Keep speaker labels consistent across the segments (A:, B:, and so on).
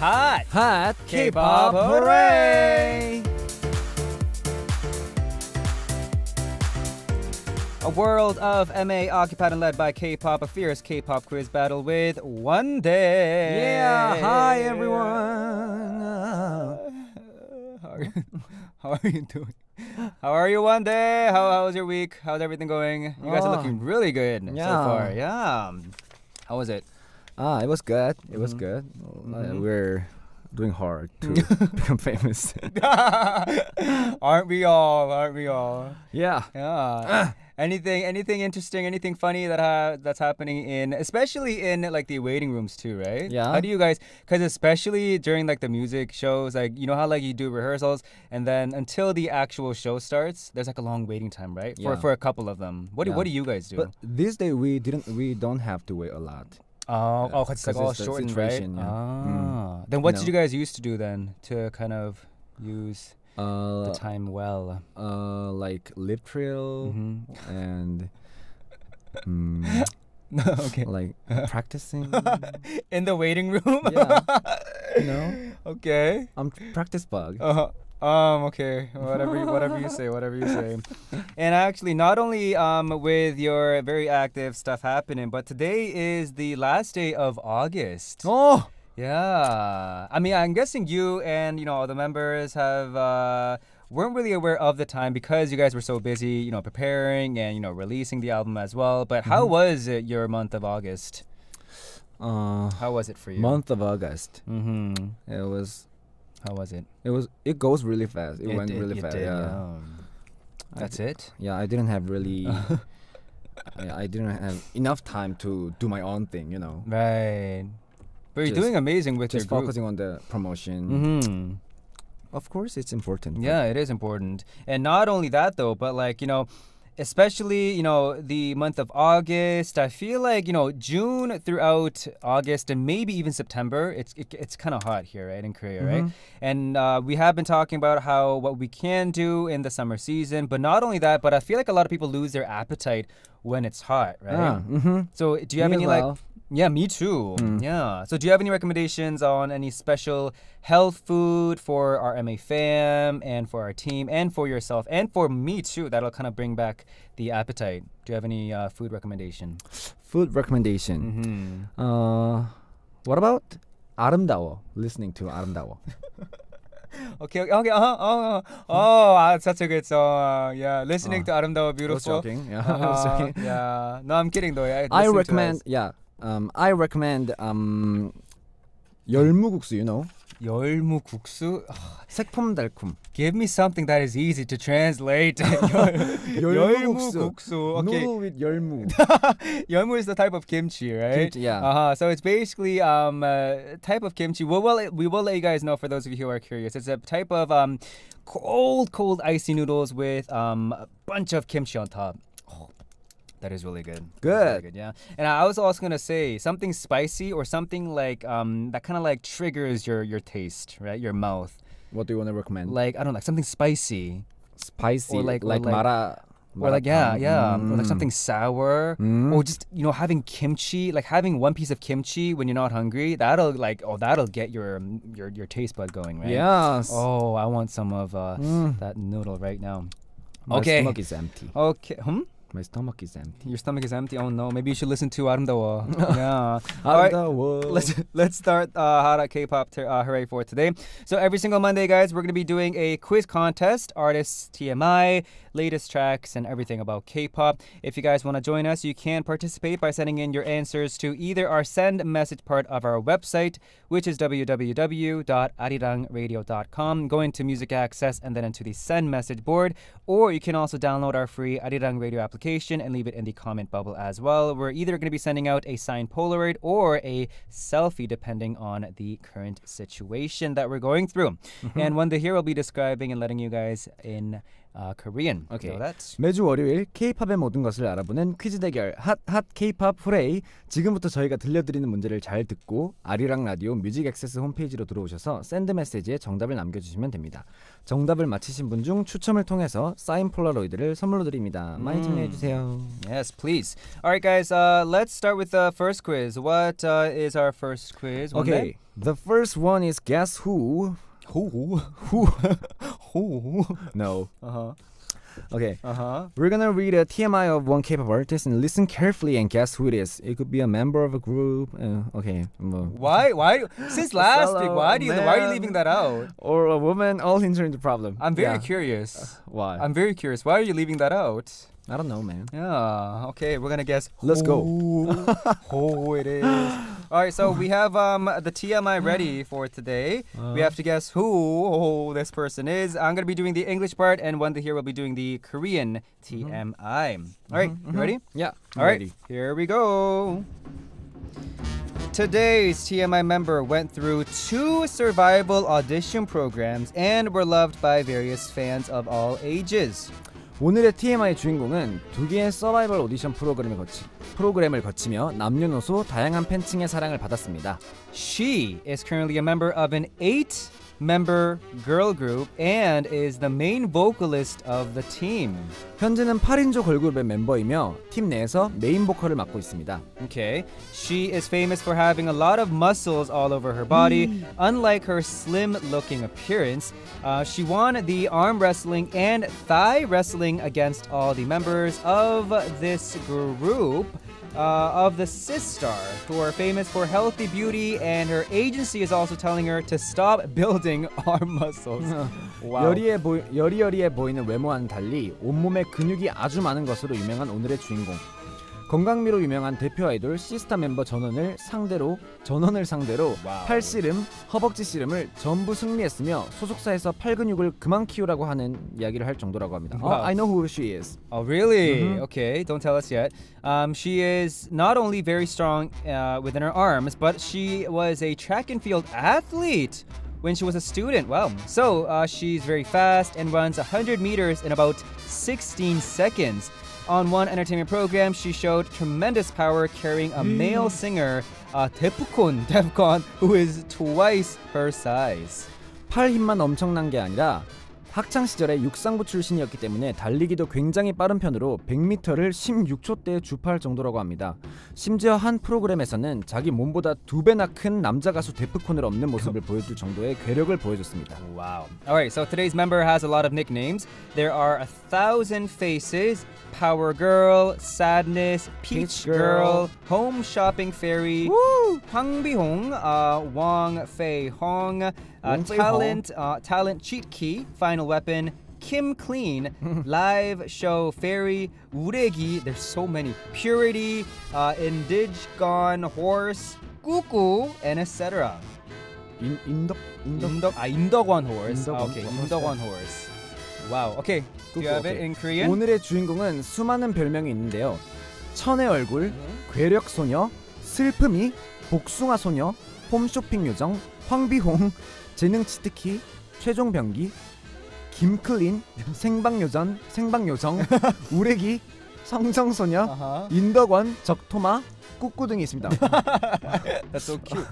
A: hot, hot K-pop
B: hooray!
A: A world of MA occupied and led by K-pop, a fierce K-pop quiz battle with One Day. Yeah, hi everyone.
B: Uh,
A: how, are you, how are you doing? How are you, One Day? How, how was your week? How's everything going? You guys are ah. looking really good yeah. so far. Yeah. How was it? Ah, it was good. It was mm-hmm. good. Mm-hmm. Uh, we're doing hard to become famous. aren't we all? Aren't we all? Yeah. Yeah. Ah. anything anything interesting, anything funny that ha- that's happening in especially in like the waiting rooms too, right? Yeah. How do you guys cuz especially during like the music shows, like you know how like you do rehearsals and then until the actual show starts, there's like a long waiting time, right? Yeah. For for a couple of them. What do, yeah. what do you guys do? But this day we didn't we don't have to wait a lot. Oh, oh, it's like all it's right? Yeah. Ah. Mm. Then what no. did you guys used to do then to kind of use uh, the time well? Uh, like lip mm-hmm. and. Mm, okay. Like practicing in the waiting room. yeah. You know. Okay. I'm practice bug. Uh-huh. Um, okay, whatever, whatever you say, whatever you say. And actually, not only um, with your very active stuff happening, but today is the last day of August. Oh, yeah. I mean, I'm guessing you and you know all the members have. Uh, weren't really aware of the time because you guys were so busy, you know, preparing and you know releasing the album as well. But how mm-hmm. was it your month of August? Uh, how was it for you? Month of August. Mm-hmm. It was how was it? It was. It goes really fast. It, it went did, really fast. Did, yeah. yeah. That's it. Yeah, I didn't have really. I, I, didn't have enough time to do my own thing. You know. Right.
B: But just, you're doing amazing with just your group. focusing on
A: the promotion. Mm-hmm. Of course, it's important. Yeah, it is important. And not only that, though, but like, you know, especially you know the month of August. I feel like you know June throughout August and maybe even September. It's it, it's kind of hot here, right, in Korea, mm-hmm. right? And uh, we have been talking about how what we can do in the summer season, but not only that, but I feel like a lot of people lose their appetite when it's hot, right? Yeah. Mm-hmm. So do you have any well. like yeah, me too. Mm. Yeah. So, do you have any recommendations on any special health food for our MA fam and for our team and for yourself and for me too? That'll kind of bring back the appetite. Do you have any uh, food recommendation? Food recommendation. Mm-hmm. Uh, what about 아름다워? Listening to 아름다워. okay, okay, okay, uh-huh, uh-huh. oh, uh, that's such a good song. Yeah, listening uh, to Aramdawa, beautiful. I was joking. Yeah, uh, I was uh-huh, joking. yeah. No, I'm kidding though. Yeah. I recommend. Yeah, um, I recommend um, 열무국수, you know. 열무국수. 새콤달콤. Give me something that is easy to translate. 열무국수. Okay. Noodle with 열무. 열무 is the type of kimchi, right? Kimchi, yeah. Uh-huh. So it's basically um uh, type of kimchi. We will we will let you guys know for those of you who are curious. It's a type of um cold, cold icy noodles with um a bunch of kimchi on top. Oh, that is really good. Good. Really good. Yeah. And I was also gonna say something spicy or something like um, that kind of like triggers your your taste, right? Your mouth. What do you want to recommend? Like I don't know, like something spicy. Spicy. Or like like, or like mara. Or like yeah, yeah, mm. or like mm. something sour, mm. or just you know having kimchi, like having one piece of kimchi when you're not hungry. That'll like oh that'll get your um, your your taste bud going, right? Yes. Oh, I want some of uh, mm. that noodle right now. My okay. stomach is empty. Okay. Hmm? My stomach is empty. Your stomach is empty. Oh no. Maybe you should listen to Armdawa. yeah. All right. Let's let's start uh, Hara K-pop ter- uh, hooray for today. So every single Monday, guys, we're gonna be doing a quiz contest, artists TMI, latest tracks, and everything about K-pop. If you guys want to join us, you can participate by sending in your answers to either our send message part of our website, which is www.arirangradio.com, go into music access and then into the send message board, or you can also download our free Arirang Radio application application and leave it in the comment bubble as well. We're either going to be sending out a signed Polaroid or a selfie, depending on the current situation that we're going through. Mm-hmm. And one the hero will be describing and letting you guys in uh, Korean. Okay. So t h a t 매주 월요일 K-팝의 모든 것을 알아보는 퀴즈 대결 핫핫 K-팝 프레이. 지금부터 저희가 들려드리는 문제를 잘 듣고 아리랑 라디오 뮤직 액세스 홈페이지로 들어오셔서 샌드 메시지에 정답을 남겨주시면 됩니다. 정답을 맞히신 분 중 추첨을 통해서 사인 폴라로이드를 선물로 드립니다. 많이 참여해 음. 주세요. Yes, please. a l right, guys. Uh, let's start with the first quiz. What uh, is our first quiz? Okay. The first one is guess who.
B: Who? Who? Who?
A: No. Uh huh. Okay. Uh huh. We're gonna read a TMI of one K-pop artist and listen carefully and guess who it is. It could be a member of a group. Uh, okay. Why? Why? Since last week, why do you? Man. Why are you leaving that out? Or a woman? All hindering the problem. I'm very yeah. curious. Uh, why? I'm very curious. Why are you leaving that out? I don't know, man. Yeah. Okay, we're gonna guess. Let's go. oh, it is. All right, so we have um, the TMI ready for today. Uh, we uh-huh. have to guess who oh, this person is. I'm gonna be doing the English part, and one here will be doing the Korean TMI. Mm-hmm. All right, mm-hmm. you ready? Mm-hmm. Yeah. All right, ready. here we go. Today's TMI member went through two survival audition programs and were loved by various fans of all ages. 오늘의 TMI 주인공은 두 개의 서바이벌 오디션 프로그램을, 거치, 프로그램을 거치며 남녀노소 다양한 팬층의 사랑을 받았습니다. She is currently a member of an eight member girl group and is the main vocalist of the team. 현재는 8인조 걸그룹의 멤버이며 팀 내에서 메인 보컬을 맡고 있습니다. Okay. She is famous for having a lot of muscles all over her body, unlike her slim-looking appearance. Uh, she won the arm wrestling and thigh wrestling against all the members of this group uh, of the Sistar, Star, who are famous for healthy beauty, and her agency is also telling her to stop building arm muscles. wow. 여리에 여리여리해 보이는 외모와는 달리 온몸에 근육이 아주 많은 것으로 유명한 오늘의 주인공. 건강미로 유명한 대표 아이돌 시스타 멤버 전원을 상대로 전원을 상대로 와우. 팔씨름, 허벅지 씨름을 전부 승리했으며 소속사에서 팔 근육을 그만 키우라고 하는 이야기를 할 정도라고 합니다. Oh, Wow. I know who she is. Oh, really? Mhm. Okay, don't tell us yet. Um, she is not only very strong uh, within her arms, but she was a track and field athlete when she was a student. Wow. So uh, she's very fast and runs 100 meters in about 16 seconds. On one entertainment program, she showed tremendous power carrying a male singer, uh, Defcon, Defcon, who is twice her size. 팔 힘만 엄청난 게 아니라 학창 시절에 육상부 출신이었기 때문에 달리기도 굉장히 빠른 편으로 100m를 16초대에 주파할 정도라고 합니다. 심지어 한 프로그램에서는 자기 몸보다 두 배나 큰 남자 가수 데프콘을 없는 모습을 보여줄 정도의 괴력을 보여줬습니다. Wow. Alright, so today's member has a lot of nicknames. There are a thousand faces Power Girl, Sadness, Peach, Peach Girl, Girl, Home Shopping Fairy, Woo! Bi Bihong, uh, Wong Fei Hong, uh, Wong Talent, Fei Hong. Uh, Talent Cheat Key, Final Weapon, Kim Clean, Live Show Fairy, Uregi, there's so many, Purity, uh, Indig Gone Horse, Cuckoo, and etc. In, Indok, Indok, Indok, ah, Indok One Horse. Indok, okay, the One Horse. 와우. 오케이. Do you have it in Korean? 오늘의 주인공은 수많은 별명이 있는데요. 천의 얼굴, 음. 괴력 소녀, 슬픔이,
B: 복숭아 소녀, 홈쇼핑 요정, 황비홍, 재능 치트키, 최종 병기, 김클린, 생방요전, 생방요정, 우레기, 성정소녀 인덕원, 적토마, 꾸꾸 등이 있습니다.
A: That's so cute.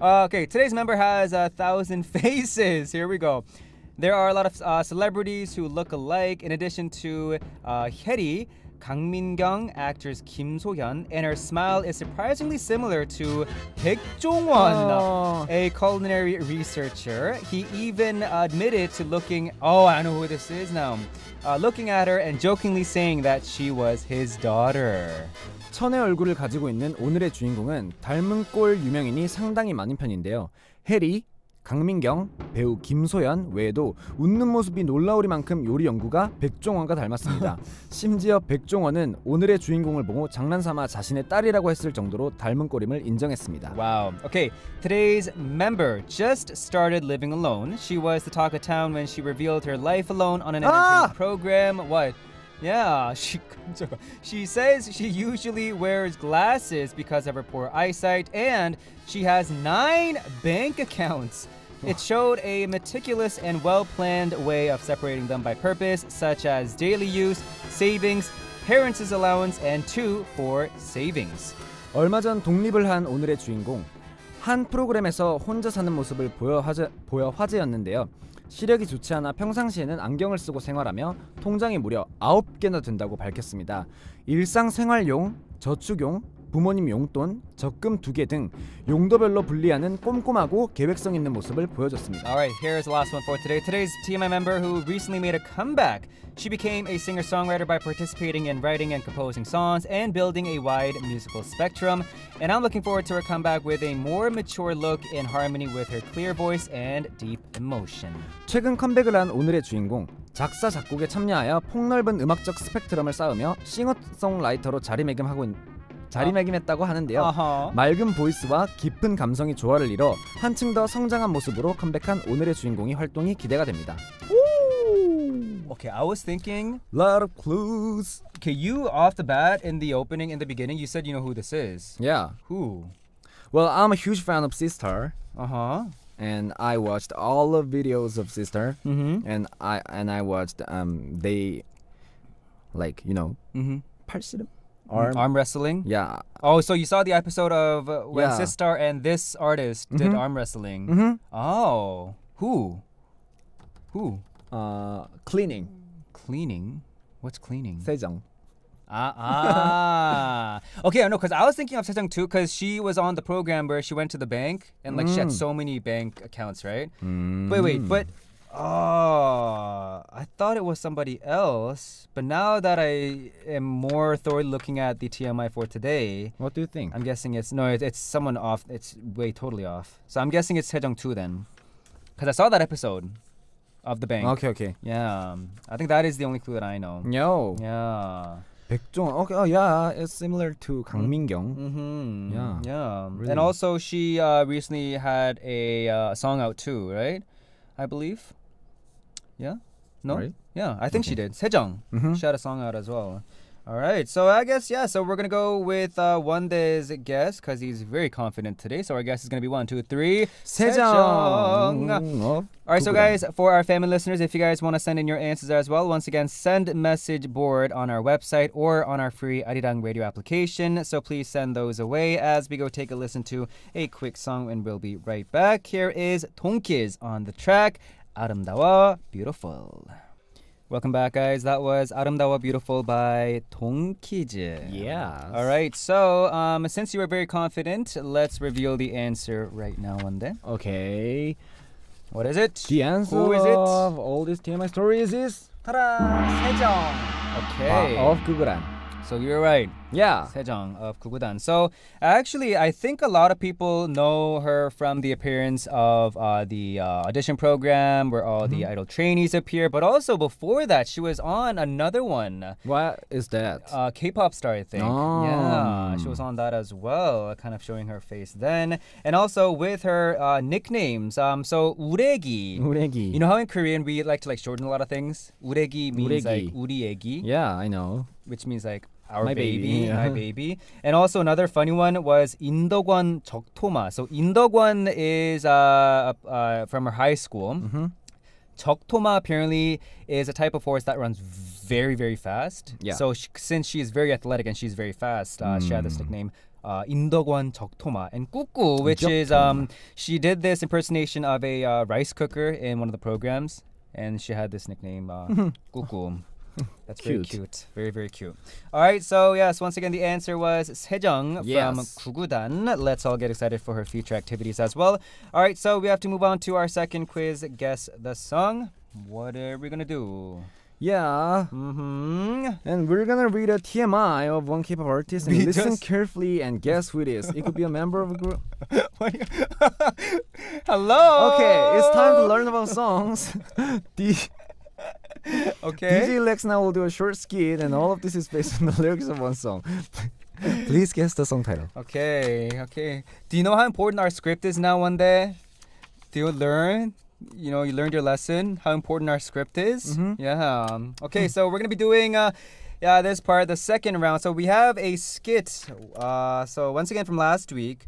A: Uh, 아, okay, today's member has a thousand faces. Here we go. There are a lot of uh, celebrities who look alike. In addition to uh, Hedi, Kang Min-kyung, actress Kim So-hyun, and her smile is surprisingly similar to Baek Jong-won, oh. a culinary researcher. He even admitted to looking, oh, I know who this is now, uh, looking at her and jokingly saying that she was his daughter. 천의 얼굴을 가지고 있는 오늘의 주인공은 닮은 꼴 유명인이 상당히 많은 편인데요. 해리, 강민경, 배우 김소연 외에도 웃는 모습이 놀라우리만큼 요리 연구가 백종원과 닮았습니다. 심지어 백종원은 오늘의 주인공을 보고 장난삼아 자신의 딸이라고 했을 정도로 닮은 꼴임을 인정했습니다. Wow. Okay, today's member just started living alone. She was the talk of town when she revealed her life alone on an entertainment 아! program. What? Yeah, she she says she usually wears glasses because of her poor eyesight, and she has nine bank accounts. It showed a meticulous and well planned way of separating them by purpose, such as daily use, savings, parents' allowance, and two for savings. 얼마 전 독립을 한 오늘의 주인공 한 프로그램에서 혼자 사는 모습을 보여, 화제, 보여 화제였는데요. 시력이 좋지 않아 평상시에는 안경을 쓰고 생활하며 통장이 무려 9개나 된다고 밝혔습니다. 일상생활용, 저축용, 부모님 용돈, 적금 두 개 등 용도별로 분리하는 꼼꼼하고 계획성 있는 모습을 보여줬습니다. All right, here's the last one for today. Today's TMI member who recently made a comeback. She became a singer-songwriter by participating in writing and composing songs and building a wide musical spectrum. And I'm looking forward to her comeback with a more mature look in harmony with her clear voice and deep emotion. 최근 컴백을 한 오늘의 주인공 작사 작곡에 참여하여 폭넓은 음악적 스펙트럼을 쌓으며 싱어송라이터로 자리매김하고 있는 자리매김했다고 하는데요. 아하. 맑은 보이스와 깊은 감성이 조화를 이뤄 한층 더 성장한 모습으로 컴백한 오늘의 주인공이 활동이 기대가 됩니다. Okay, I was thinking Lot of clues. Okay, you off the bat in the opening in the beginning, you said you know who this is. Yeah. Who? Well, I'm a huge fan of Sister. Uh huh. And I watched all the videos of Sister. Mm-hmm. And I and I watched um they like you know
B: mm-hmm. 팔씨름 arm arm
A: wrestling. Yeah. Oh, so you saw the episode of uh, when Yeah. Sistar and this artist did mm-hmm. arm wrestling. Mm-hmm. Oh, who? Who? Uh, cleaning. Cleaning. What's cleaning? Sejong. Ah, ah. okay, I know, because I was thinking of Sejong too, because she was on the program where she went to the bank and like she had mm. so many bank accounts, right?
B: Wait, mm. wait, but
A: Oh, I thought it was somebody else, but now that I am more thoroughly looking at the TMI for today, what do you think? I'm guessing it's no, it's, it's someone off. It's way totally off. So I'm guessing it's Hejong Two then, because I saw that episode of the bank. Okay, okay. Yeah, I think that is the only clue that I know. No. Yeah. 백종. Okay. Oh yeah, it's similar to Kang Kyung. Mm-hmm. Yeah. Yeah. Really. And also, she uh, recently had a uh, song out too, right? I believe. Yeah? No? Right? Yeah, I think okay. she did. Sejong. Mm-hmm. She had a song out as well. All right, so I guess, yeah, so we're going to go with uh, day's guess because he's very confident today. So our guess is going to be one, two, three. Sejong. Oh, All right, so guys, for our family listeners, if you guys want to send in your answers as well, once again, send message board on our website or on our free Arirang radio application. So please send those away as we go take a listen to a quick song and we'll be right back. Here is Tonkis on the track. 아름다워 beautiful. Welcome back, guys. That was 아름다워 Beautiful by 동키즈. Yeah. All right. So, um, since you were very confident, let's reveal the answer right now and then. Okay. What is it? The answer Who is it? of all these TMI stories is ta-da! Okay. Wow, of Google. So you're right. Yeah. Sejong of Kugudan. So actually, I think a lot of people know her from the appearance of uh, the uh, audition program where all mm-hmm. the idol trainees appear. But also before that, she was on another one. What is that? Uh, K-pop star, I think. Oh. Yeah, she was oh. on that as well, uh, kind of showing her face then, and also with her uh, nicknames. Um, so uregi. Uregi. You know how in Korean we like to like shorten a lot of things. Uregi means uregi. like uri Yeah, I know which means like our My Baby, baby yeah. My Baby. And also another funny one was Indogwon Jeoktoma. So Indogwon is uh, uh, from her high school. Mm-hmm. Jeoktoma apparently is a type of horse that runs very, very fast. Yeah. So she, since she is very athletic and she's very fast, uh, mm. she had this mm. nickname uh, Indogwon Jeoktoma and Kuku, which is um, she did this impersonation of a uh, rice cooker in one of the programs, and she had this nickname uh, That's cute. very cute. Very very cute. All right, so yes, once again the answer was Sejong yes. from Kugudan. Let's all get excited for her future activities as well. All right, so we have to move on to our second quiz, guess the song. What are we gonna do? Yeah. Mm-hmm. And we're gonna read a TMI of one K-pop artist and we listen just... carefully and guess who it is. It could be a member of a
B: group. Hello. Okay, it's time to learn about songs.
A: the okay. DJ Lex now will do a short skit, and all of this is based on the lyrics of one song. Please guess the song title. Okay, okay. Do you know how important our script is now one day? Do you learn? you know you learned your lesson how important our script is mm-hmm. yeah okay mm. so we're gonna be doing uh yeah this part the second round so we have a skit uh so once again from last week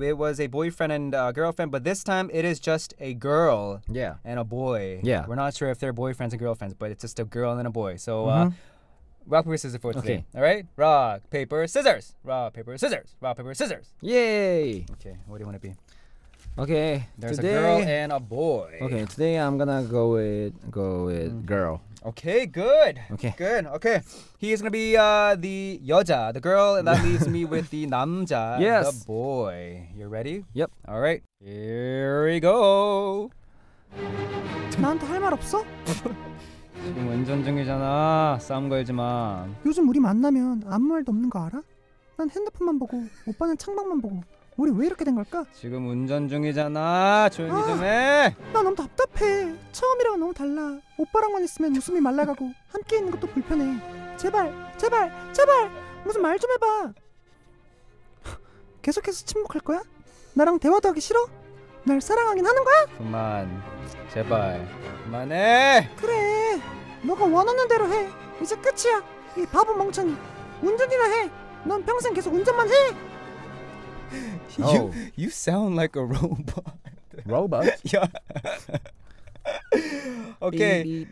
A: it was a boyfriend and a girlfriend, but this time it is just a girl yeah. and a boy. Yeah. We're not sure if they're boyfriends and girlfriends, but it's just a girl and a boy. So uh, mm-hmm. uh, rock, paper, scissors for today. Okay. All right? Rock, paper, scissors. Rock, paper, scissors. Rock, paper, scissors. Yay! Okay, what do you want to be? Okay. There's today, a girl and a boy. Okay, today I'm gonna go with go with mm. girl. Okay, good. Okay. Good. Okay. He is gonna be uh, the 여자, the girl, and that leaves me with the 남자, yes. the boy. You ready? Yep. All right. Here we go.
B: 나한테 할말 없어?
A: 지금 운전 중이잖아. 싸움 걸지 마.
B: 요즘 우리 만나면 아무 말도 없는 거 알아? 난 핸드폰만 보고 오빠는 창밖만 보고 우리 왜 이렇게 된 걸까?
A: 지금 운전 중이잖아. 조용히 아, 좀 해.
B: 나 너무 답답해. 처음이랑 너무 달라. 오빠랑만 있으면 웃음이 말라가고 함께 있는 것도 불편해. 제발, 제발, 제발 무슨 말 좀 해봐. 계속해서 침묵할 거야? 나랑 대화도 하기 싫어? 날 사랑하긴 하는 거야?
A: 그만, 제발 그만해.
B: 그래, 너가 원하는 대로 해. 이제 끝이야. 이 바보 멍청이. 운전이나 해. 넌 평생 계속 운전만 해.
A: You you sound like a robot. Robot? yeah.
B: 오케이.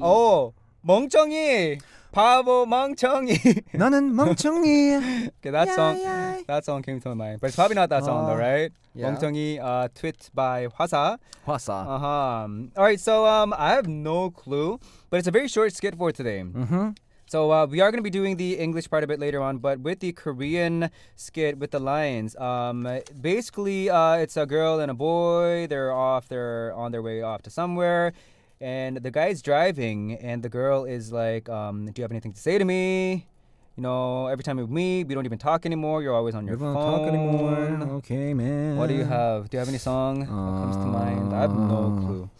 B: Oh,
A: 멍청이. 바보 멍청이. 나는 멍청이. okay, that song. That song came to my mind. But it's probably not that song, though, oh, right? Yeah. 멍청이 uh, tweet by 화사. 화사. Uh-huh. All right, so um I have no clue, but it's a very short skit for today. Mhm. So uh, we are going to be doing the English part a bit later on, but with the Korean skit with the lions, um, basically uh, it's a girl and a boy. They're off. They're on their way off to somewhere, and the guy's driving, and the girl is like, um, "Do you have anything to say to me?" You know, every time we meet, we don't even talk anymore. You're always on your we phone. We don't talk anymore. Okay, man. What do you have? Do you have any song uh, that comes to mind? I have no uh, clue.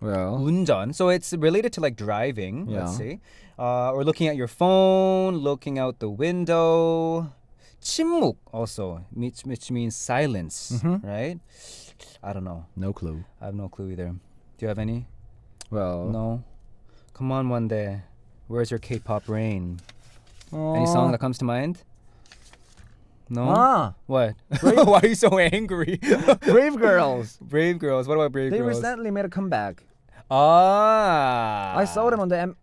A: Well. 운전. So it's related to like driving, yeah. let's see, Uh, or looking at your phone, looking out the window. 침묵 also, which, which means silence, mm-hmm. right? I don't know. No clue. I have no clue either. Do you have any? Well. No. Come on one day. Where's your K-pop rain? Aww. Any song that comes to mind? No. Ah. What? Brave- Why are you so angry? Brave Girls. Brave Girls. What about Brave They Girls? recently made a comeback. ah. I saw them on the M-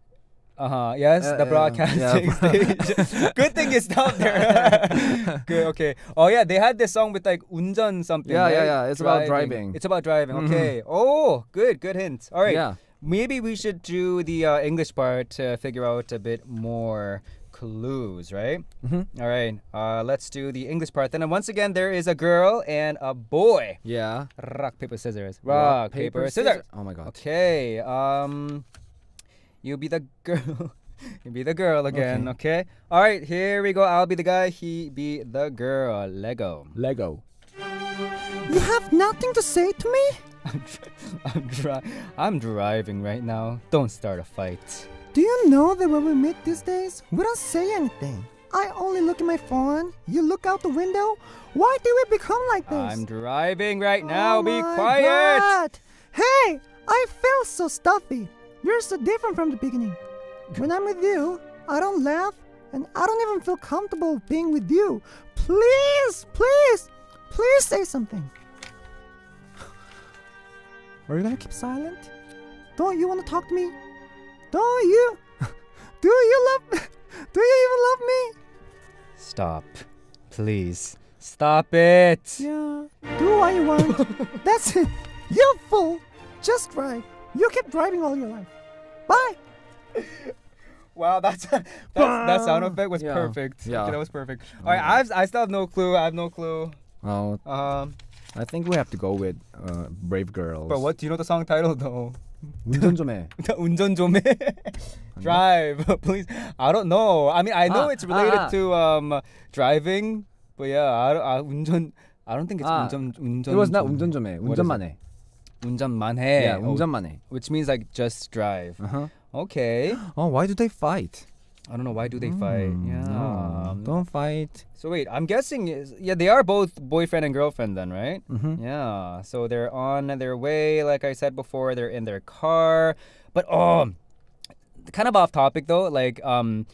A: uh-huh. Uh huh. Yes, Uh, the broadcasting Yeah. stage. Good thing it's down there. Good. Okay. Oh yeah, they had this song with like unjan something. Yeah, yeah, right? yeah. It's about driving. It's about driving. Mm-hmm. Okay. Oh, good. Good hint. All right. Yeah. Maybe we should do the uh, English part to figure out a bit more clues, right? Mm-hmm. All right. Uh, let's do the English part. Then uh, once again, there is a girl and a boy. Yeah. Rock paper scissors. Rock, Rock paper, paper scissors. scissors. Oh my god. Okay. Um, you be the girl. you be the girl again. Okay. okay. All right. Here we go. I'll be the guy. He be the girl. Lego. Lego.
B: You have nothing to say to me?
A: I'm, dri- I'm, dri- I'm driving right now. Don't start a fight.
B: Do you know that when we meet these days, we don't say anything? I only look at my phone, you look out the window. Why did we become like this? I'm
A: driving right oh now, oh be quiet! God.
B: Hey, I feel so stuffy. You're so different from the beginning. When I'm with you, I don't laugh, and I don't even feel comfortable being with you. Please, please, please say something. Are you gonna keep silent? Don't you wanna talk to me? Don't you? Do you love me? Do you even love me?
A: Stop. Please. Stop it!
B: Yeah. Do what you want. That's it. You're full. Just drive. You keep driving all your life. Bye! Wow, that's, that's that sound effect was Yeah. perfect. Yeah. Okay, that was perfect.
A: All right, I've, I still have no clue. I have no clue. Oh. Um, I think we have to go with uh, Brave Girls. but what do you know the song title though? 운전 좀 해. 운전 좀 해. Drive, please. I don't know. I mean, I know 아, it's related 아, 아. to um, driving, but yeah, I, I 운전. I don't think it's 아, 운전 운전. It was not 운전 좀 해. 운전만 해. 운전만 해. Yeah, 운전만 해. Which means like just drive. Uh-huh. Okay. Oh, why do they fight? I don't know why do they fight.
B: Hmm, yeah, no,
A: don't fight. So wait, I'm guessing yeah they are both boyfriend and girlfriend then, right? Mm-hmm. Yeah. So they're on their way. Like I said before, they're in their car. But oh, kind of off topic though. Like um,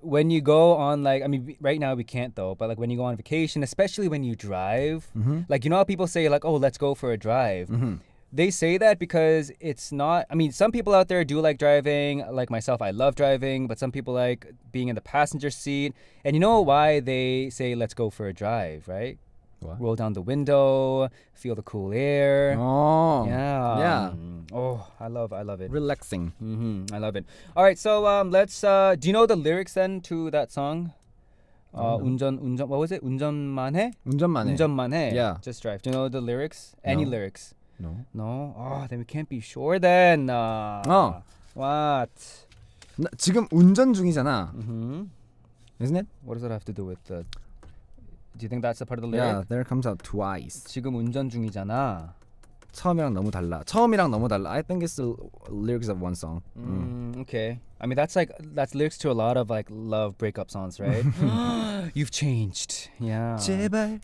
A: when you go on like I mean right now we can't though, but like when you go on vacation, especially when you drive, mm-hmm. like you know how people say like oh let's go for a drive. Mm-hmm they say that because it's not i mean some people out there do like driving like myself i love driving but some people like being in the passenger seat and you know why they say let's go for a drive right what? roll down the window feel the cool air oh yeah yeah mm. oh i love i love it relaxing mm-hmm, i love it all right so um, let's uh, do you know the lyrics then to that song uh, 운전 운전 what was it 운전만 해 운전만 해 운전만 해 yeah just drive do you know the lyrics any no. lyrics No. No. Oh, then we can't be sure then. Uh, 어. What? 나, 지금 운전 중이잖아. Mm-hmm. Isn't it? What does that have to do with the? Do you think that's a part of the lyric? Yeah, there comes out twice. 지금 운전 중이잖아. 처음이랑 너무 달라. 처음이랑 너무 달라. I think it's the lyrics of one song. Mm, okay. I mean that's like that's lyrics to a lot of like love breakup songs, right? You've changed. Yeah. 제발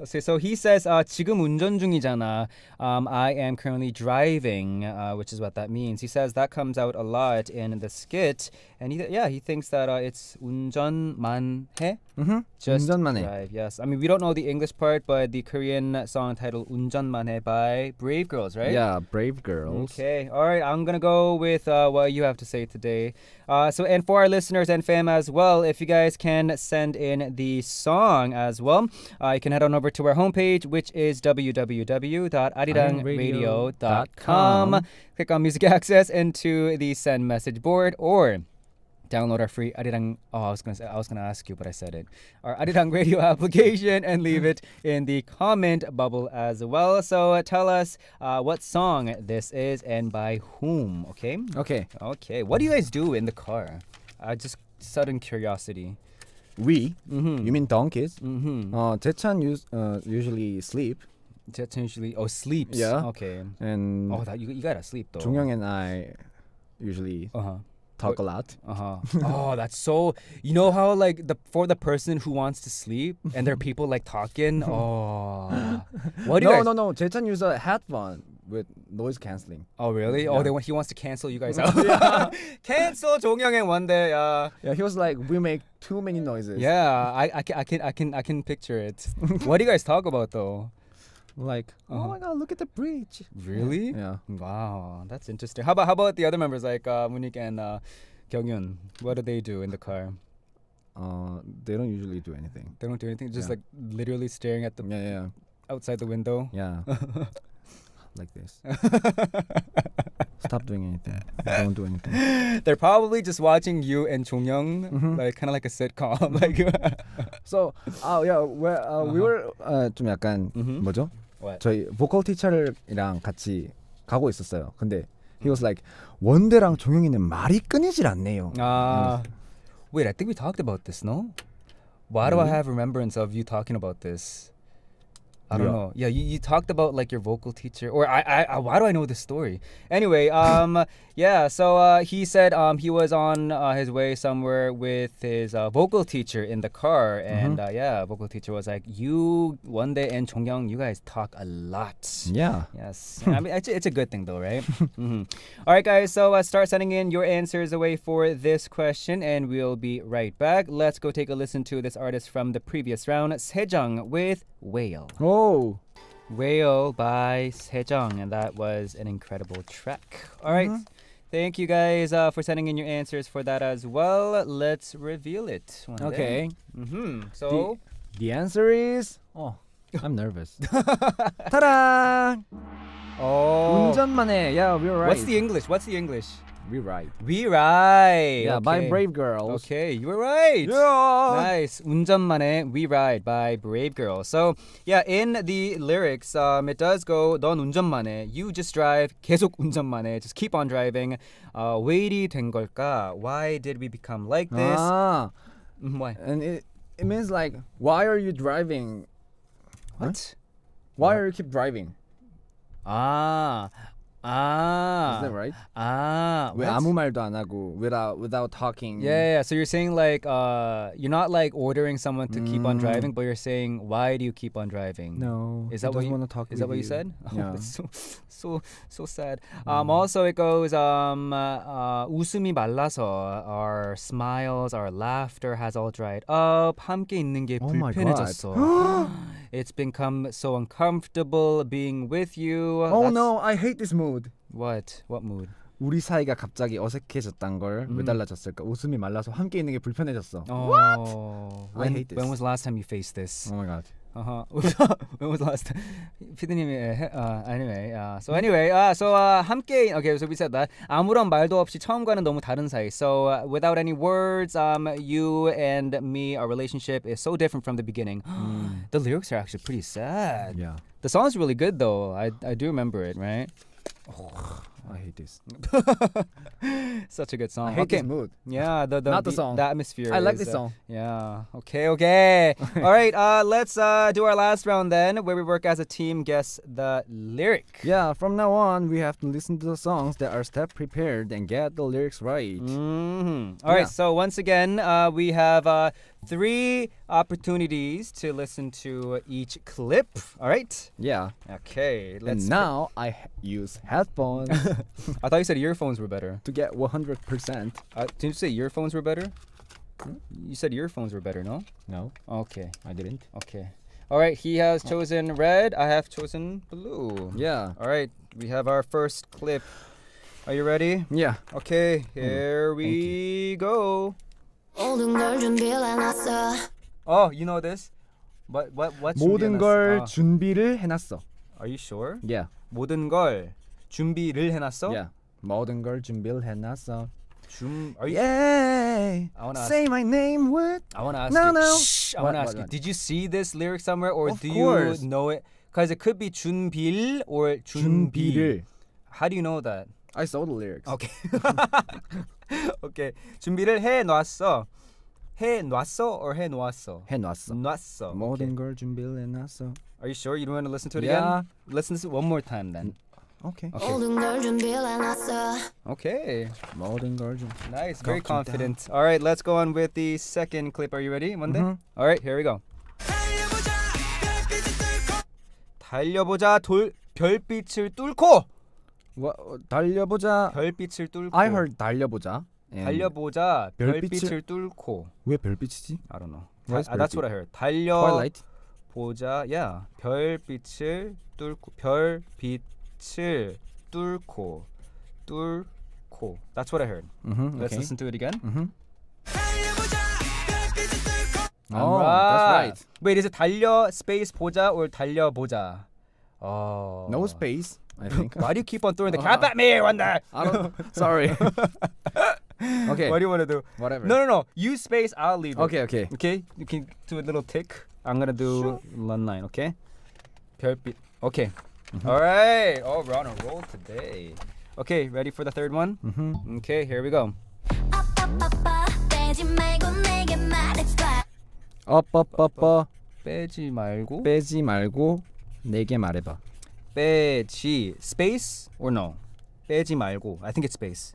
A: Let's see. So he says, uh, 지금 운전 중이잖아. Um, I am currently driving, uh, which is what that means. He says that comes out a lot in the skit, and he, yeah, he thinks that uh, it's 운전만해. Mm-hmm. Just 운전만해. Drive. Yes. I mean, we don't know the English part, but the Korean song titled 운전만해 by Brave Girls, right? Yeah, Brave Girls. Okay. All right. I'm gonna go with uh, what you have to say today. Uh, so, and for our listeners and fam as well, if you guys can send in the song as well, uh, you can head on over to our homepage, which is www.aridangradio.com. Click on Music Access into the Send Message board or Download our free Arirang. Oh, I was gonna say, I was gonna ask you, but I said it. Our Arirang radio application and leave it in the comment bubble as well. So uh, tell us uh, what song this is and by whom. Okay. Okay. Okay. What do you guys do in the car? Uh, just sudden curiosity. We? Mm-hmm. You mean donkeys? Mm-hmm. Uh, Jaechan us- uh, usually sleep. Jaechan usually oh sleeps. Yeah. Okay. And oh, that, you, you gotta sleep though. Jonghyung and I usually. Uh huh talk a lot. Uh-huh. oh, that's so. You know how like the for the person who wants to sleep and there are people like talking. Oh, what do no, you guys? No, no, no. Jaechan used a headphone with noise canceling. Oh really? Oh, yeah. Oh, they want, he wants to cancel you guys out. cancel 종영행 one day. Uh. Yeah, he was like, we make too many noises. Yeah, I, I, can, I can, I can, I can picture it. what do you guys talk about though? like, oh uh-huh. oh my
B: god, look at the bridge. Really? Yeah.
A: Wow, that's interesting. How about how about the other members like uh, and uh, What do they do in the car? Uh, they don't usually do anything. They don't do anything. Just yeah. like literally staring at the yeah, yeah. outside the window. Yeah. like this. Stop doing anything. Don't do anything. They're probably just watching you and Chung Young, mm-hmm. like kind of like a sitcom. like so, uh, yeah, well, uh, uh-huh. we were uh, 좀 약간 mm-hmm. 뭐죠? What? 저희 보컬 티처랑 같이 가고 있었어요. 근데 he was like 원대랑 종용이는 말이 끊이질 않네요. 아, uh, wait, I think we talked about this, no? Why do I have remembrance of you talking about this? I don't yeah. know. Yeah, you, you talked about like your vocal teacher, or I, I, I why do I know this story? Anyway, um, yeah. So uh, he said um, he was on uh, his way somewhere with his uh, vocal teacher in the car, mm-hmm. and mm-hmm. yeah, vocal teacher was like, "You one day and Chongyang, you guys talk a lot." Yeah. Yes. I mean, it's, it's a good thing though, right? mm-hmm. All right, guys. So uh, start sending in your answers away for this question, and we'll be right back. Let's go take a listen to this artist from the previous round, Sejong with Whale. Oh. Whale by Sejong, and that was an incredible track. All right. mm-hmm. Thank you guys uh, for sending in your answers for that as well. Let's reveal it. okay. Mm-hmm. So the, the answer is. Oh, I'm nervous. Ta-da! Oh. 운전만 해. Yeah, we What's the English? What's the English? We right. We right. Yeah, okay. by Brave Girls. Okay, you were right. Yeah. Nice. 운전만 해. We ride by Brave Girls. So yeah, in the lyrics, um, it does go 넌 운전만 해. You just drive. 계속 운전만 해. Just keep on driving. Uh, 왜 이리 된 걸까? Why did we become like this? Ah. Why? And it it means like why are you driving? What? Huh? Why are you keep driving? 아, Ah. Is that right? Ah. 왜 what? 아무 말도 안 하고 without without talking. Yeah, yeah, yeah. So you're saying like uh you're not like ordering someone to keep on mm. driving, but you're saying why do you keep on driving? No. Is that what you want to talk? Is that what you, you said? Oh, yeah. Oh, so so so sad. Mm. Um also it goes um uh, uh 웃음이 말라서 our smiles, our laughter has all dried up. 함께 있는 게 oh 불편해졌어. it's become so uncomfortable being with you. Oh That's,
B: no, I hate this movie. mood?
A: What? What mood? 우리 사이가 갑자기 어색해졌단 걸 음. 왜 달라졌을까? 웃음이 말라서 함께 있는 게 불편해졌어. Oh. What? When, I hate this. When was the last time you faced this? Oh my god. Uh-huh. when was the last time? 피디님이 uh, anyway. Uh, so anyway, uh, so uh, 함께 okay, so we said that 아무런 말도 없이 처음과는 너무 다른 사이. So uh, without any words, um, you and me, our relationship is so different from the beginning. Mm. the lyrics are actually pretty sad. Yeah. The song's really good though. I I do remember it, right? Oh, I hate this. Such a good song. I hate okay. this mood. Yeah, the, the not the, the song. The atmosphere. I like is, this uh, song. Uh, yeah. Okay. Okay. All right. Uh, let's uh, do our last round then, where we work as a team, guess the lyric. Yeah. From now on, we have to listen to the songs that are step prepared and get the lyrics right. Mm-hmm. All yeah. right. So once again, uh, we have uh, three opportunities to listen to each clip. All right. Yeah. Okay. Let's. And now I use headphones. I thought you said earphones were better. To get 100%. Uh, didn't you say earphones were better? Hmm? You said earphones were better, no? No. Okay. I didn't. Okay. All right. He has chosen red. I have chosen blue. Yeah. All right. We have our first clip. Are you ready? Yeah. Okay. Hmm. Here mm. we go. Oh, you know this? What what what 모든 걸 준비해놨어? 준비를 해놨어. Are you sure? Yeah. 모든 걸 준비를 해놨어? Yeah. 모든 걸 준비를 해놨어. 준 Are you Yeah. I wanna Say
B: my name with I want to ask No, you. no. no. I want to ask what, you.
A: Did you see this lyric somewhere or do course. you know it? Cuz it could be 준비를 or 준비. 준비를. How do you know that? I saw the lyrics. Okay. 오케이 준비를 해 놨어. 해 놨어 or 해 놓았어? 해 놨어. 놨어. 모든 okay. 걸 준비를 해 놨어. Are you sure you don't want to listen to it yeah. again? Listen to it one more time then.
B: Okay. okay. 모든 걸 준비를 해 놨어. Okay.
A: 모든 걸 준. Nice. Very confident. All right, let's go on with the second clip. Are you ready? Monday? Mm-hmm. All right, here we go. 달려보자 돌 별빛을 뚫고 와, 어, 달려보자. 별빛을 뚫고 I heard 달려보자. and- 달려보자 별빛을- 별빛을, 뚫고 왜 별빛이지? I don't know. Why is 아, that's what I heard. 달려 Twilight. 보자 야 별빛을 뚫고 별빛을 뚫고 뚫고 That's what I heard. 음, Let's 오케이. listen to it again. 음. Oh, that's right. Wait, is it 달려 space 보자 or 달려 보자? 어. No space. I think. Why do you keep on throwing the oh, cap at me when I don't. Sorry. okay. What do you want to do? Whatever. No, no, no. You space. I'll leave. Okay, okay. Okay. You can do a little tick. I'm gonna do one line. Okay. Perfect. Okay. Mm-hmm. All right. Oh, we're on a roll today. Okay, ready for the third one? Mm-hmm. Okay, here we go. Up, up, up, up. 빼지 말고. 빼지 말고 내게 말해봐. 빼지 space or no? 빼지 말고 I think it's space.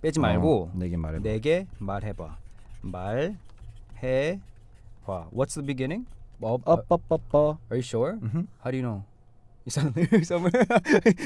A: 빼지 말고 내게 말해. 내게 말해 봐. What's the beginning? Bob. Up up up up. Are you sure? Mm-hmm. How do you know? You saw it somewhere.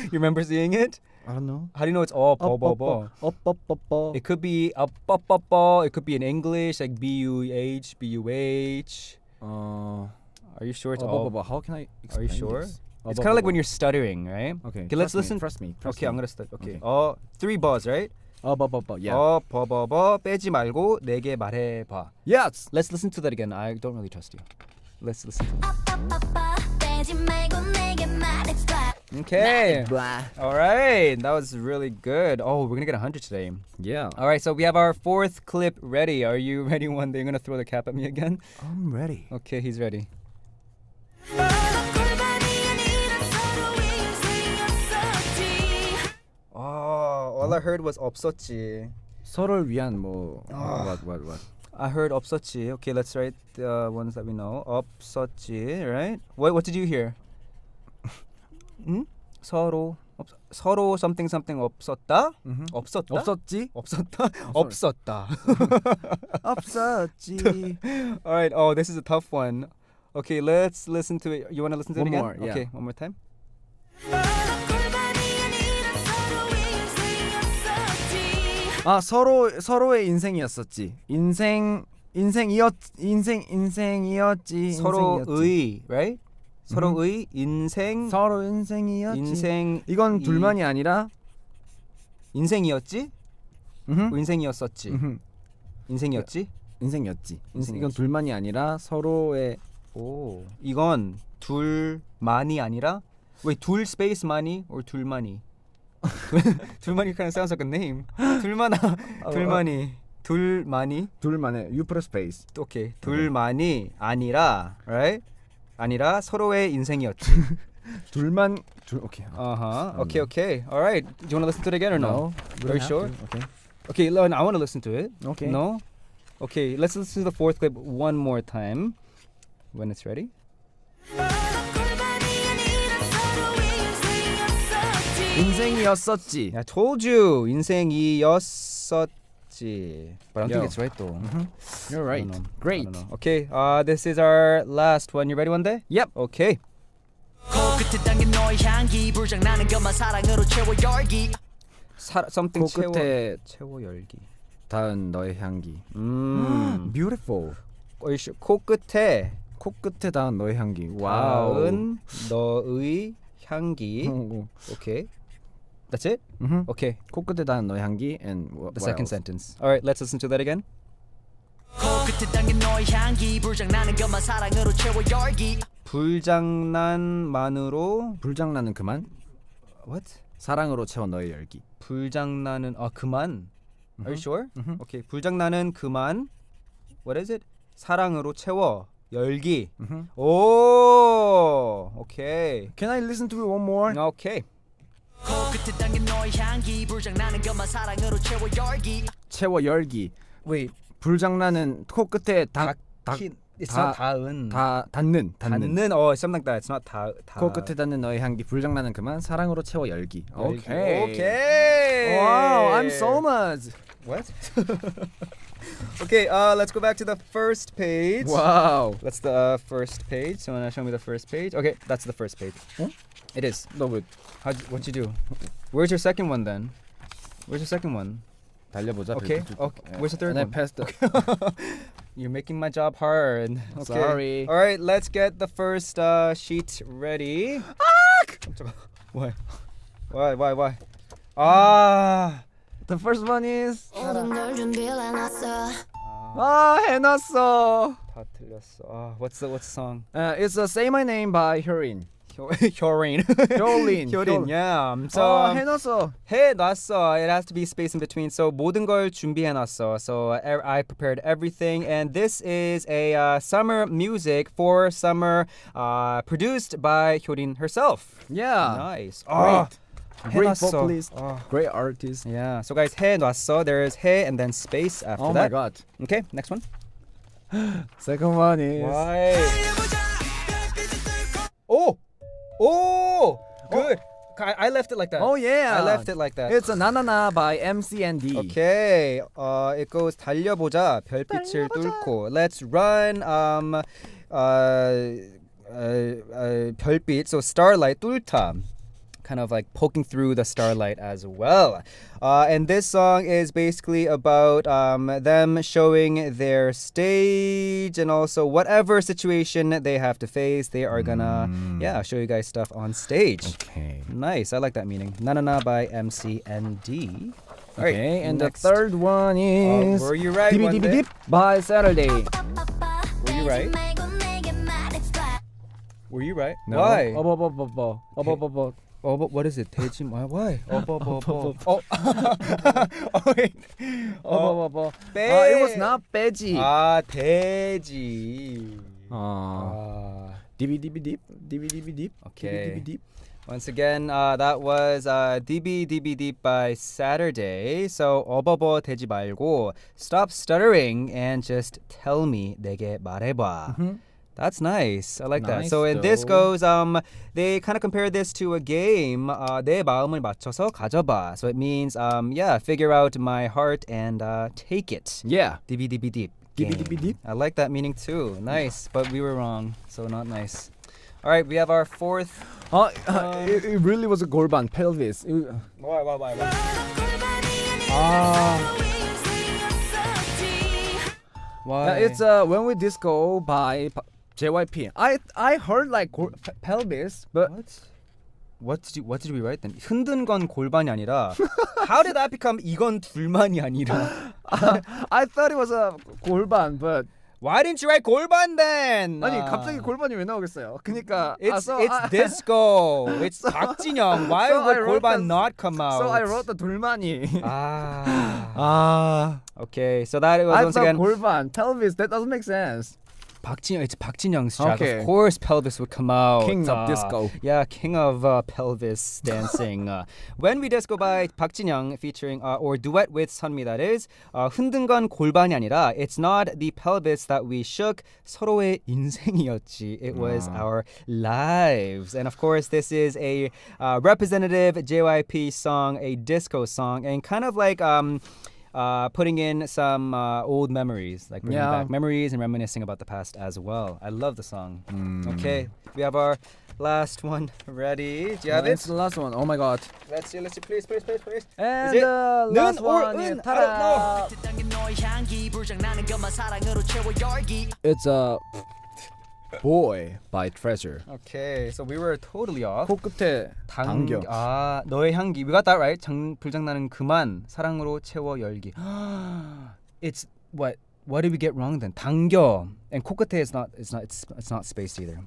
A: you remember seeing it? I don't know. How do you know it's all up, up, up, up, up, up, It could be up, up, up, up. It could be in English like B U H B U H. Uh, are you sure it's all? Up, up, up. How can I? Explain are you sure? This? it's kind of like when you're stuttering, right? Okay. Okay, let's listen. Trust me. Trust okay, me. I'm gonna stutter. Okay. okay. 어, oh, three bars, right? 어버버버 oh, yeah. 어버버버 oh, 빼지 말고 내게 말해봐. Yes. Let's listen to that again. I don't really trust you. Let's listen. Okay. All right. That was really good. Oh, we're gonna get hundred today. Yeah. All right. So we have our fourth clip ready. Are you ready? One day you're gonna throw the cap at me again. I'm ready. Okay, he's ready. Oh, all I heard was 없었지. 서로를 위한 뭐 아. Ah. what what what. I heard 없었지. Okay, let's write the ones that we know. 없었지, right? What what did you hear? 음? Hmm? 서로 없, 서로 something something 없었다? Mm-hmm. 없었다? 없었지? 없었다? 없었다. 없었지. All right. Oh, this is a tough one. Okay, let's listen to it. You want to listen to one it again? More, yeah. Okay, one more time. Ah. 아 서로 서로의 인생이었었지. 인생 인생이었 인생 인생이었지. 서로의 right? 서로의 음. 인생 서로 인생이었지. 인생 이건 둘만이 이... 아니라 인생이었지? 음흠. 어, 인생이었었지. 음흠. 인생이었지? 인생이었지. 인생 이건 둘만이 아니라 서로의 오 이건 둘만이 아니라 왜둘 스페이스만이 or 둘만이 둘만이 kind of sounds like a name. 둘만아, 둘만이, 둘만이. 둘만의 you put a space. 오케이, 둘만이 아니라, right? 아니라 서로의 인생이었지. 둘만 둘 오케이. 아하. 오케이 오케이. Alright. Do you want to listen to it again or no? no Very sure. To. Okay. Okay, Lauren, I want to listen to it. Okay. No. Okay, let's listen to the fourth clip one more time when it's ready. 인생이었었지. I told you 인생이었었지. But I don't Yo. think it's right though. Mm-hmm. You're right. Great. Okay. Uh, this is our last one. You ready, one day? Yep. Okay. 코끝에 당긴 너의 향기 불장나는 것만 사랑으로 채워 열기 사, something 코끝에 채워, 채워 열기 닿은 너의 향기 음 beautiful 코끝에 코끝에 닿은 너의 향기 와우 닿은 너의 향기 오케이 That's it? Mm-hmm. Okay. 코끝에 닿은 너의 향기 and what, the what second else? sentence. All right, let's listen to that again. 코끝에 닿은 너의 향기 불장난은 그만 사랑으로 채워 열기 불장난만으로 불장난은 그만. What? 사랑으로 채워 너의 열기. 불장난은 아 그만. Are you sure? Mm-hmm. Okay. 불장난은 그만. What is it? 사랑으로 채워 열기. Mm-hmm. 오. Okay. Can I listen to it one more? Okay. 코끝에 당긴 너의 향기 불장난은 것만 사랑으로 채워 열기 채워 열기 w 불장난은 코끝에 다, 다, i t s not 다- 은다 닿는 닿는 닿는. Oh, it's n o t 다. 다. 코끝에 닿는 너의 향기 불장난은 그만 사랑으로 채워 열기 오케이 Okay. w I'm so much. What? okay, uh, let's go back to the first page. Wow. That's the uh, first page. You wanna show me the first page? Okay, that's the first page. Huh? It is. No, wait. How'd what'd you do? Where's your second one then? Where's your second one? 달려보자. Okay. Okay. Where's the third and one? And I passed. Okay. You're making my job hard. Okay. Sorry. All right, let's get the first uh, sheet ready. Ah! Why? Why? Why? Why? Ah. The first one is 아 해놨어 다 틀렸어 아 what's the what's the song? Uh, it's the Say My Name by Hyorin Hyorin Hyorin Hyorin yeah so 아 um, 해놨어 해놨어 it has to be space in between so 모든 걸 준비해놨어 so I prepared everything and this is a uh, summer music for summer uh, produced by Hyorin herself yeah nice great oh.
B: Great 해놨어. vocalist,
A: 어. Oh. great artist. Yeah. So guys, 해놨어. There is 해 and then space after Oh my god. Okay, next one. Second one is Why? Oh! oh, oh, good. I, I left it like that. Oh yeah. I left it like that. It's a na na na by MCND. Okay. Uh, it goes 달려보자 별빛을 뚫고. Let's run. Um, uh, uh, uh, 별빛. So starlight 뚫다 kind of like poking through the starlight as well. Uh, and this song is basically about um, them showing their stage and also whatever situation they have to face. They are gonna, mm. yeah, show you guys stuff on stage. Okay. Nice. I like that meaning. Na Na Na by MCND.
B: All right, okay, and next. the
A: third one oh, is. Uh, were you right? Deep, deep, deep, by Saturday. Were you right? Were you right? No. Why? Okay. Oh, but what is it? 돼지 뭐야? Why? oh, oh, oh, 돼. Uh, it was not 돼지. 아, 돼지. 아. 디비 디비 딥. 디비 디비 딥. Okay. 디비 디비 딥. Once again, uh, that was uh, DB DB Deep by Saturday. So 어버버 되지 말고 stop stuttering and just tell me 내게 말해봐. Mm-hmm. That's nice. I like that. So in this goes, um, they kind of compare this to a game. Uh, 내 마음을 맞춰서 가져봐. So it means, um, yeah, figure out my heart and uh, take it. Yeah. DBDB deep. game. DBDB. I like that meaning too. Nice, but we were wrong. So not nice. All right, we have our fourth. Uh, uh, um, it, it really was a Gorban pelvis. It- Why, why, why, why? Ah. Why? Uh, it's uh, When We Disco by JYP. I I heard like gol- pelvis, but What did you, what did we write then? 흔든 건 골반이 아니라 How did that become 이건 둘만이 아니라 I thought it was a 골반, but Why didn't you write 골반 then? 아니 갑자기 골반이 왜 나오겠어요? 그러니까 It's, 아, so it's I, disco. It's 박진영. Why So I would wrote 골반 that- not come out? So I wrote the 돌만이. ah. 아, Okay, so that was I once thought again. 골반, pelvis. That doesn't make sense. Bakjin, it's Bakjinyang's track. Okay. Of course, pelvis would come out. King of uh, disco. Yeah, king of uh, pelvis dancing. uh, when we disco by Bakjinyang featuring uh, or duet with Sunmi. That is uh, 흔든 건 골반이 아니라 it's not the pelvis that we shook. 서로의 인생이었지. It was our lives. And of course, this is a uh, representative JYP song, a disco song, and kind of like um uh, putting in some uh, old memories, like bringing yeah. back memories and reminiscing about the past as well. I love the song.
B: Mm. Okay,
A: we have our last one ready. Do you have no, it? It's the last one. Oh my god. Let's see, let's see, please, please, please, please. And Is it? last one. I don't know. It's a. Uh, Boy by Treasure. Okay, so we were totally off. 코끝에 당, 당겨. 아, 너의 향기. We got that right. 장, 불장난은 그만. 사랑으로 채워 열기. it's what? What did we get wrong then? 당겨. And 코끝에 is not. It's not. It's, it's not space either.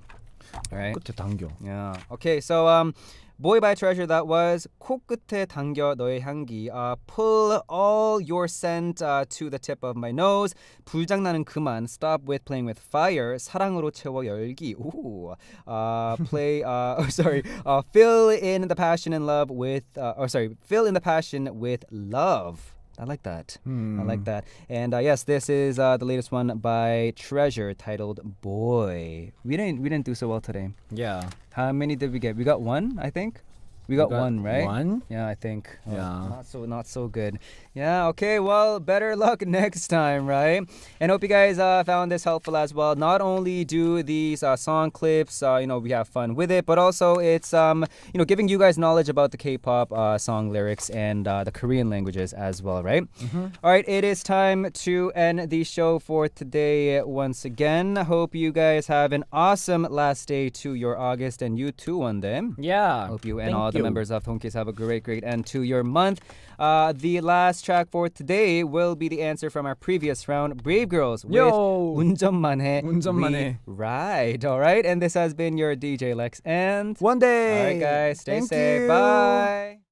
A: All right. 끝에 당겨. Yeah. Okay, so um, Boy by Treasure that was 코끝에 당겨 너의 향기 uh, Pull all your scent uh, to the tip of my nose 불장난은 그만 Stop with playing with fire 사랑으로 채워 열기 Ooh. Uh, play uh, oh, sorry uh, Fill in the passion and love with uh, oh, sorry Fill in the passion with love I like that. Hmm. I like hmm. that. And uh, yes, this is uh, the latest one by Treasure titled "Boy." We didn't we didn't do so well today. Yeah. How many did we get? We got one, I think. We got, we got one, right? One. Yeah, I think. Oh, yeah. Not so, not so good. Yeah. Okay. Well, better luck next time, right? And hope you guys uh, found this helpful as well. Not only do these uh, song clips, uh, you know, we have fun with it, but also it's, um, you know, giving you guys knowledge about the K-pop uh, song lyrics and uh, the Korean languages as well, right? Mm-hmm. All right. It is time to end the show for today once again. Hope you guys have an awesome last day to your August, and you too on them. Yeah. Hope you and all the members of Tonkis have a great, great end to your month. Uh, the last track for today will be the answer from our previous round, Brave Girls with Yo! 운전만 해. 운전만 Right, All right. And this has been your DJ Lex and One Day. All right, guys. Stay Thank safe. You. Bye.